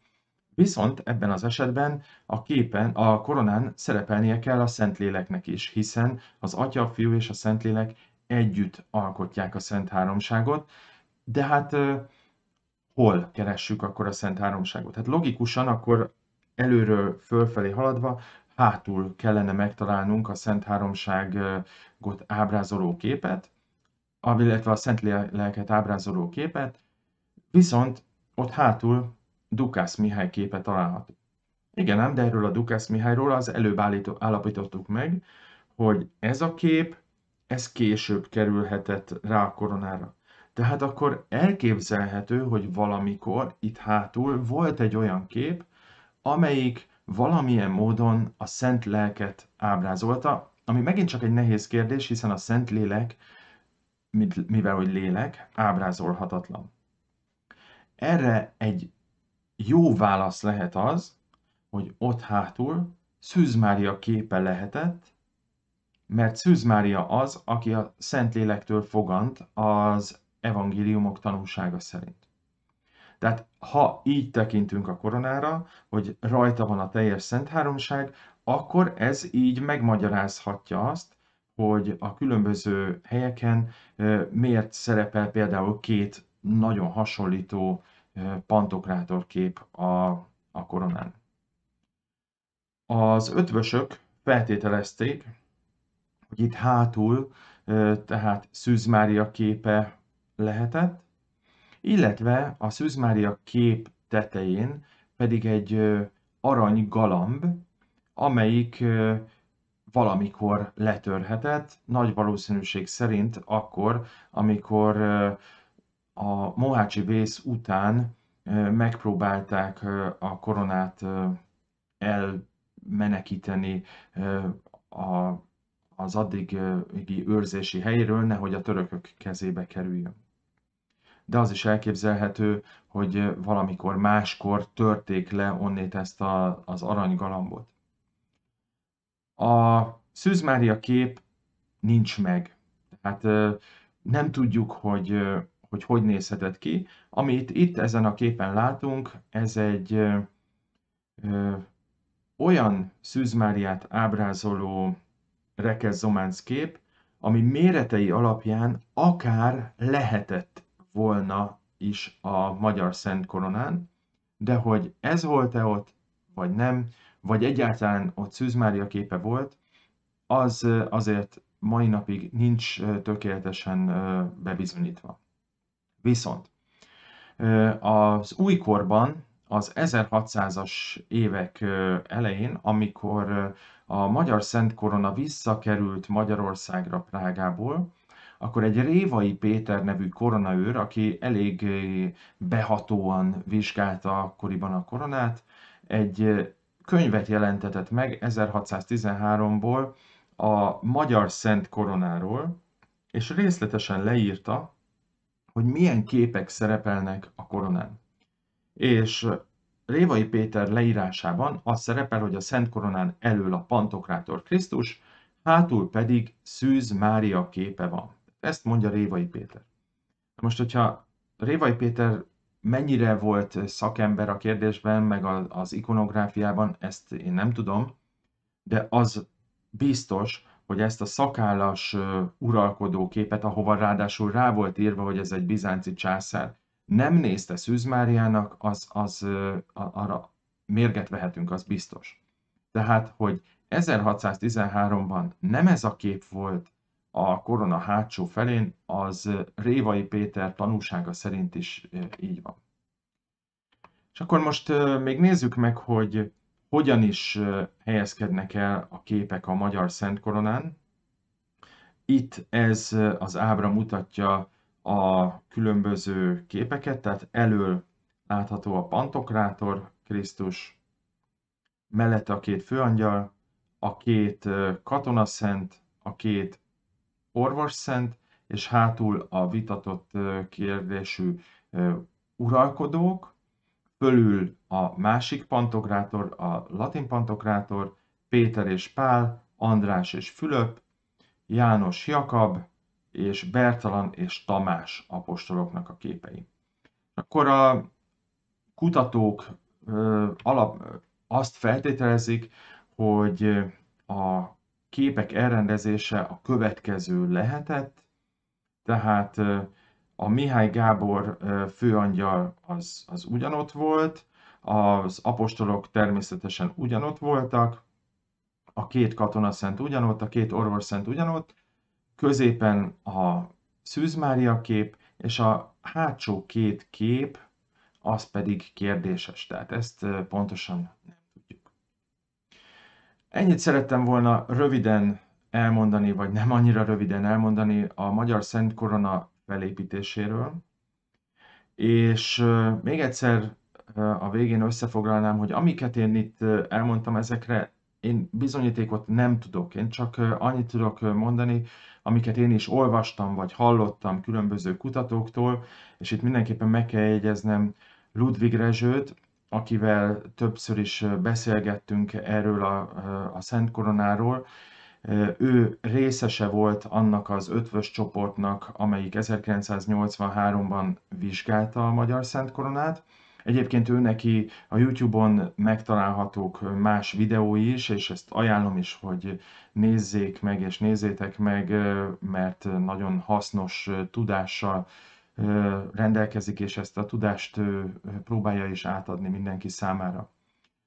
Viszont ebben az esetben a képen, a koronán szerepelnie kell a Szentléleknek is, hiszen az Atya, a Fiú és a Szentlélek együtt alkotják a Szent Háromságot, de hát hol keressük akkor a Szent Háromságot. Hát logikusan akkor előről fölfelé haladva hátul kellene megtalálnunk a Szent Háromságot ábrázoló képet, illetve a Szent Lelket ábrázoló képet, viszont ott hátul Dukász Mihály képe található. Igen, ám, de erről a Dukász Mihályról az előbb állító, állapítottuk meg, hogy ez a kép, ez később kerülhetett rá a koronára. Tehát akkor elképzelhető, hogy valamikor itt hátul volt egy olyan kép, amelyik valamilyen módon a szent lelket ábrázolta, ami megint csak egy nehéz kérdés, hiszen a szent lélek, mivel hogy lélek, ábrázolhatatlan. Erre egy jó válasz lehet az, hogy ott hátul Szűz Mária képe lehetett, mert Szűz Mária az, aki a Szentlélektől fogant az evangéliumok tanúsága szerint. Tehát ha így tekintünk a koronára, hogy rajta van a teljes szent háromság, akkor ez így megmagyarázhatja azt, hogy a különböző helyeken miért szerepel például két nagyon hasonlító pantokrátor kép a, a koronán. Az ötvösök feltételezték, hogy itt hátul, tehát Szűz Mária képe lehetett, illetve a Szűz Mária kép tetején pedig egy arany galamb, amelyik valamikor letörhetett, nagy valószínűség szerint akkor, amikor a Mohácsi vész után megpróbálták a koronát elmenekíteni az addigi őrzési helyről, nehogy a törökök kezébe kerüljön de az is elképzelhető, hogy valamikor máskor törték le onnét ezt a, az aranygalambot. A Szűz Mária kép nincs meg. Tehát nem tudjuk, hogy hogy, hogy nézhetett ki. Amit itt ezen a képen látunk, ez egy ö, olyan olyan Szűzmáriát ábrázoló rekeszománc kép, ami méretei alapján akár lehetett volna is a Magyar Szent Koronán, de hogy ez volt-e ott, vagy nem, vagy egyáltalán ott Szűz Mária képe volt, az azért mai napig nincs tökéletesen bebizonyítva. Viszont az újkorban, az 1600-as évek elején, amikor a Magyar Szent Korona visszakerült Magyarországra Prágából, akkor egy Révai Péter nevű koronaőr, aki elég behatóan vizsgálta akkoriban a koronát, egy könyvet jelentetett meg 1613-ból a Magyar Szent Koronáról, és részletesen leírta, hogy milyen képek szerepelnek a koronán. És Révai Péter leírásában az szerepel, hogy a Szent Koronán elől a Pantokrátor Krisztus, hátul pedig Szűz Mária képe van. Ezt mondja Révai Péter. Most, hogyha Révai Péter mennyire volt szakember a kérdésben, meg az ikonográfiában, ezt én nem tudom, de az biztos, hogy ezt a szakállas uralkodó képet, ahova ráadásul rá volt írva, hogy ez egy bizánci császár, nem nézte Szűzmáriának, az, az arra mérget vehetünk, az biztos. Tehát, hogy 1613-ban nem ez a kép volt a korona hátsó felén, az Révai Péter tanúsága szerint is így van. És akkor most még nézzük meg, hogy hogyan is helyezkednek el a képek a Magyar Szent Koronán. Itt ez az ábra mutatja a különböző képeket, tehát elől látható a Pantokrátor Krisztus, mellette a két főangyal, a két katonaszent, a két orvosszent, és hátul a vitatott kérdésű uralkodók, fölül a másik pantokrátor, a latin pantokrátor, Péter és Pál, András és Fülöp, János Jakab és Bertalan és Tamás apostoloknak a képei. Akkor a kutatók alap, azt feltételezik, hogy a képek elrendezése a következő lehetett, tehát a Mihály Gábor főangyal az, az ugyanott volt, az apostolok természetesen ugyanott voltak, a két katonaszent ugyanott, a két orvosszent ugyanott, középen a Szűz Mária kép, és a hátsó két kép, az pedig kérdéses, tehát ezt pontosan Ennyit szerettem volna röviden elmondani, vagy nem annyira röviden elmondani a Magyar Szent Korona felépítéséről. És még egyszer a végén összefoglalnám, hogy amiket én itt elmondtam ezekre, én bizonyítékot nem tudok. Én csak annyit tudok mondani, amiket én is olvastam vagy hallottam különböző kutatóktól, és itt mindenképpen meg kell jegyeznem Ludwig Rezsőt, akivel többször is beszélgettünk erről a, a Szent Koronáról, ő részese volt annak az ötvös csoportnak, amelyik 1983-ban vizsgálta a Magyar Szent Koronát. Egyébként ő neki a YouTube-on megtalálhatók más videói is, és ezt ajánlom is, hogy nézzék meg és nézzétek meg, mert nagyon hasznos tudással rendelkezik, és ezt a tudást próbálja is átadni mindenki számára.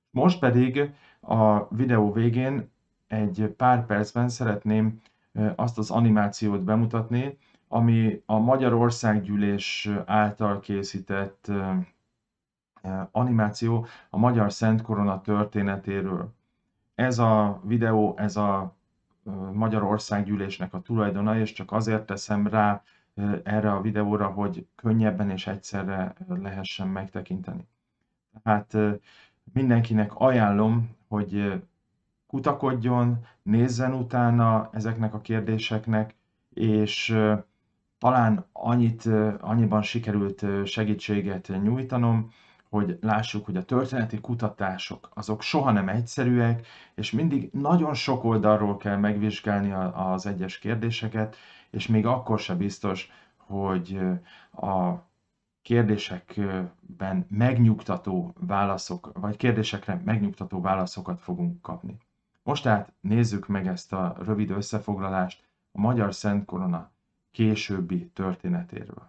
Most pedig a videó végén egy pár percben szeretném azt az animációt bemutatni, ami a Magyarországgyűlés által készített animáció a Magyar Szent Korona történetéről. Ez a videó, ez a Magyarországgyűlésnek a tulajdona, és csak azért teszem rá erre a videóra, hogy könnyebben és egyszerre lehessen megtekinteni. Tehát mindenkinek ajánlom, hogy kutakodjon, nézzen utána ezeknek a kérdéseknek, és talán annyit, annyiban sikerült segítséget nyújtanom, hogy lássuk, hogy a történeti kutatások azok soha nem egyszerűek, és mindig nagyon sok oldalról kell megvizsgálni az egyes kérdéseket, és még akkor se biztos, hogy a kérdésekben megnyugtató válaszok, vagy kérdésekre megnyugtató válaszokat fogunk kapni. Most tehát nézzük meg ezt a rövid összefoglalást a Magyar Szent Korona későbbi történetéről.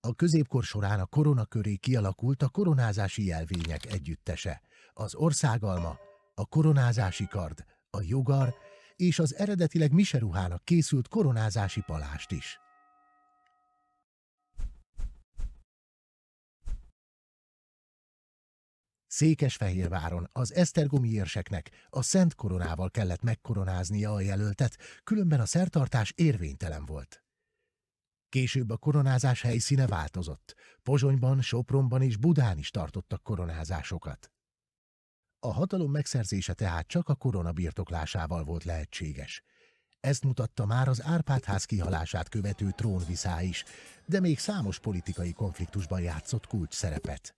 A középkor során a korona köré kialakult a koronázási jelvények együttese, az országalma, a koronázási kard, a jogar és az eredetileg miseruhának készült koronázási palást is. Székesfehérváron az esztergomi érseknek a Szent Koronával kellett megkoronáznia a jelöltet, különben a szertartás érvénytelen volt. Később a koronázás helyszíne változott. Pozsonyban, Sopronban és Budán is tartottak koronázásokat. A hatalom megszerzése tehát csak a korona birtoklásával volt lehetséges. Ezt mutatta már az Árpádház kihalását követő trónviszá is, de még számos politikai konfliktusban játszott kulcs szerepet.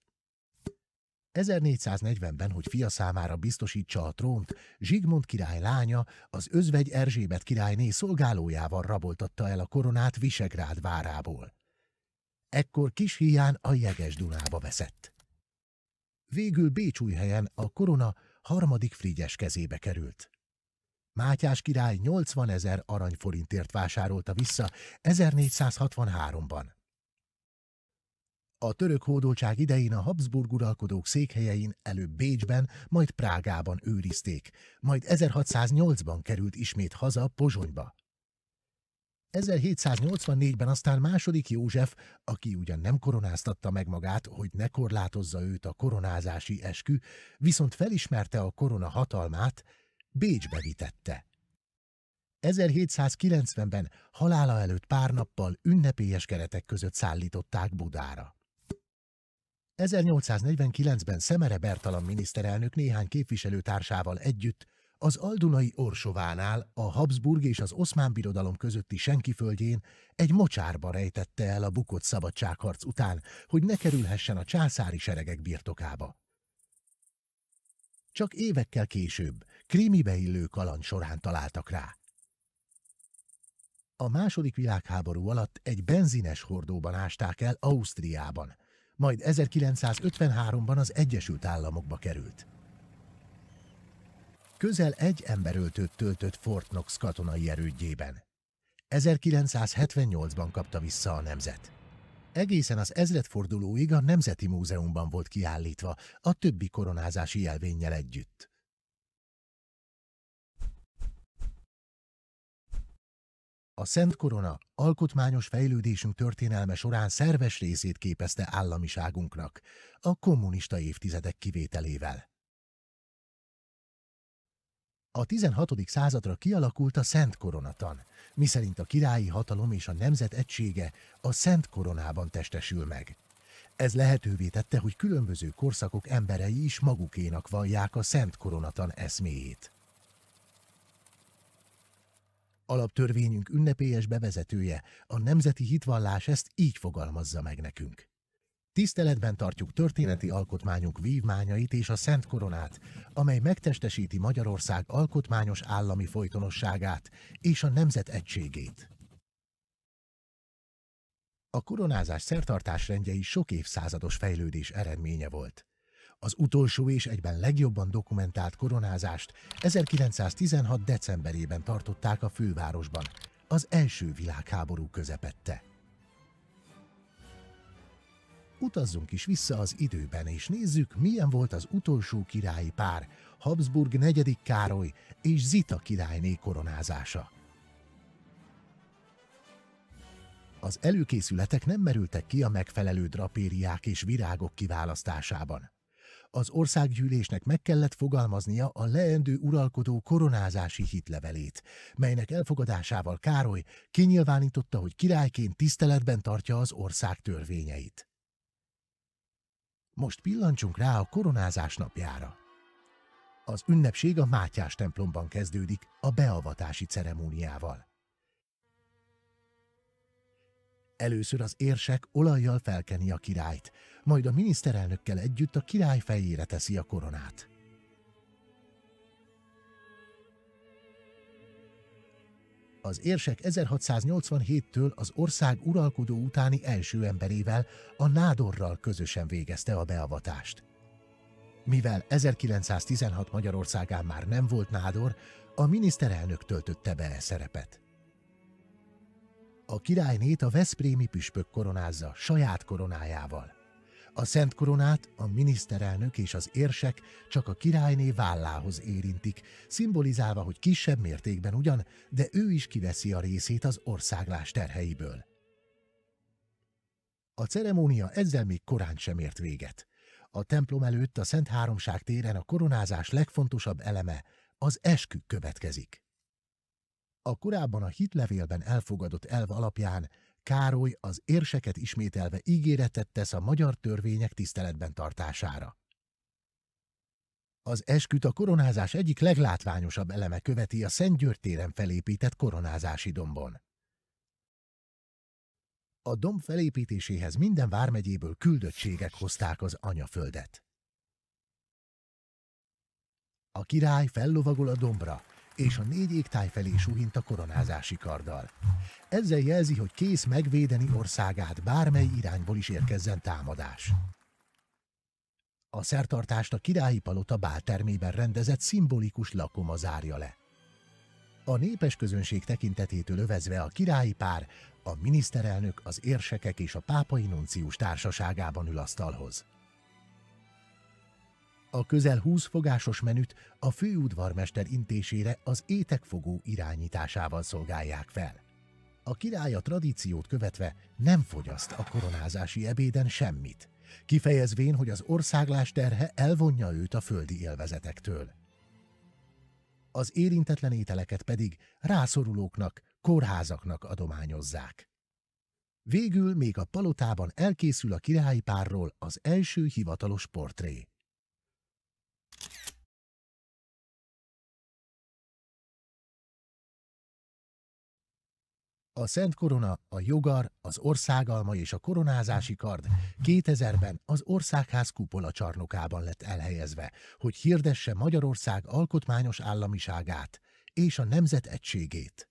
1440-ben, hogy fia számára biztosítsa a trónt, Zsigmond király lánya az özvegy Erzsébet királyné szolgálójával raboltatta el a koronát Visegrád várából. Ekkor kis hián a jeges Dunába veszett végül Bécsújhelyen a korona harmadik Frigyes kezébe került. Mátyás király 80 ezer aranyforintért vásárolta vissza 1463-ban. A török hódoltság idején a Habsburg uralkodók székhelyein előbb Bécsben, majd Prágában őrizték, majd 1608-ban került ismét haza Pozsonyba. 1784-ben aztán második József, aki ugyan nem koronáztatta meg magát, hogy ne korlátozza őt a koronázási eskü, viszont felismerte a korona hatalmát, Bécsbe vitette. 1790-ben halála előtt pár nappal ünnepélyes keretek között szállították Budára. 1849-ben Szemere Bertalan miniszterelnök néhány képviselőtársával együtt az Aldunai Orsovánál, a Habsburg és az Oszmán Birodalom közötti senki földjén egy mocsárba rejtette el a bukott szabadságharc után, hogy ne kerülhessen a császári seregek birtokába. Csak évekkel később krími beillő kaland során találtak rá. A második világháború alatt egy benzines hordóban ásták el Ausztriában, majd 1953-ban az Egyesült Államokba került közel egy emberöltőt töltött Fort Knox katonai erődjében. 1978-ban kapta vissza a nemzet. Egészen az ezredfordulóig a Nemzeti Múzeumban volt kiállítva, a többi koronázási jelvénnyel együtt. A Szent Korona alkotmányos fejlődésünk történelme során szerves részét képezte államiságunknak, a kommunista évtizedek kivételével. A 16. századra kialakult a Szent Koronatan, miszerint a királyi hatalom és a nemzet egysége a Szent Koronában testesül meg. Ez lehetővé tette, hogy különböző korszakok emberei is magukénak vallják a Szent Koronatan eszméjét. Alaptörvényünk ünnepélyes bevezetője, a nemzeti hitvallás ezt így fogalmazza meg nekünk. Tiszteletben tartjuk történeti alkotmányunk vívmányait és a Szent Koronát, amely megtestesíti Magyarország alkotmányos állami folytonosságát és a nemzet egységét. A koronázás szertartás rendjei sok évszázados fejlődés eredménye volt. Az utolsó és egyben legjobban dokumentált koronázást 1916. decemberében tartották a fővárosban, az első világháború közepette. Utazzunk is vissza az időben, és nézzük, milyen volt az utolsó királyi pár, Habsburg negyedik Károly és Zita királyné koronázása. Az előkészületek nem merültek ki a megfelelő drapériák és virágok kiválasztásában. Az országgyűlésnek meg kellett fogalmaznia a leendő uralkodó koronázási hitlevelét, melynek elfogadásával Károly kinyilvánította, hogy királyként tiszteletben tartja az ország törvényeit. Most pillantsunk rá a koronázás napjára. Az ünnepség a Mátyás templomban kezdődik a beavatási ceremóniával. Először az érsek olajjal felkeni a királyt, majd a miniszterelnökkel együtt a király fejére teszi a koronát. az érsek 1687-től az ország uralkodó utáni első emberével, a nádorral közösen végezte a beavatást. Mivel 1916 Magyarországán már nem volt nádor, a miniszterelnök töltötte be e szerepet. A királynét a Veszprémi püspök koronázza saját koronájával – a Szent Koronát a miniszterelnök és az érsek csak a királyné vállához érintik, szimbolizálva, hogy kisebb mértékben ugyan, de ő is kiveszi a részét az országlás terheiből. A ceremónia ezzel még korán sem ért véget. A templom előtt a Szent Háromság téren a koronázás legfontosabb eleme, az eskü következik. A korábban a hitlevélben elfogadott elv alapján Károly az érseket ismételve ígéretet tesz a magyar törvények tiszteletben tartására. Az esküt a koronázás egyik leglátványosabb eleme követi a Szent György téren felépített koronázási dombon. A domb felépítéséhez minden vármegyéből küldöttségek hozták az anyaföldet. A király fellovagol a dombra, és a négy égtáj felé suhint a koronázási karddal. Ezzel jelzi, hogy kész megvédeni országát, bármely irányból is érkezzen támadás. A szertartást a királyi palota báltermében rendezett szimbolikus lakoma zárja le. A népes közönség tekintetétől övezve a királyi pár, a miniszterelnök, az érsekek és a pápai nuncius társaságában ül asztalhoz. A közel 20 fogásos menüt a főudvarmester intésére az étekfogó irányításával szolgálják fel. A király a tradíciót követve nem fogyaszt a koronázási ebéden semmit, kifejezvén, hogy az országlás terhe elvonja őt a földi élvezetektől. Az érintetlen ételeket pedig rászorulóknak, kórházaknak adományozzák. Végül még a palotában elkészül a királyi párról az első hivatalos portré. A Szent Korona, a Jogar, az Országalma és a Koronázási Kard 2000-ben az Országház kupola csarnokában lett elhelyezve, hogy hirdesse Magyarország alkotmányos államiságát és a nemzet egységét.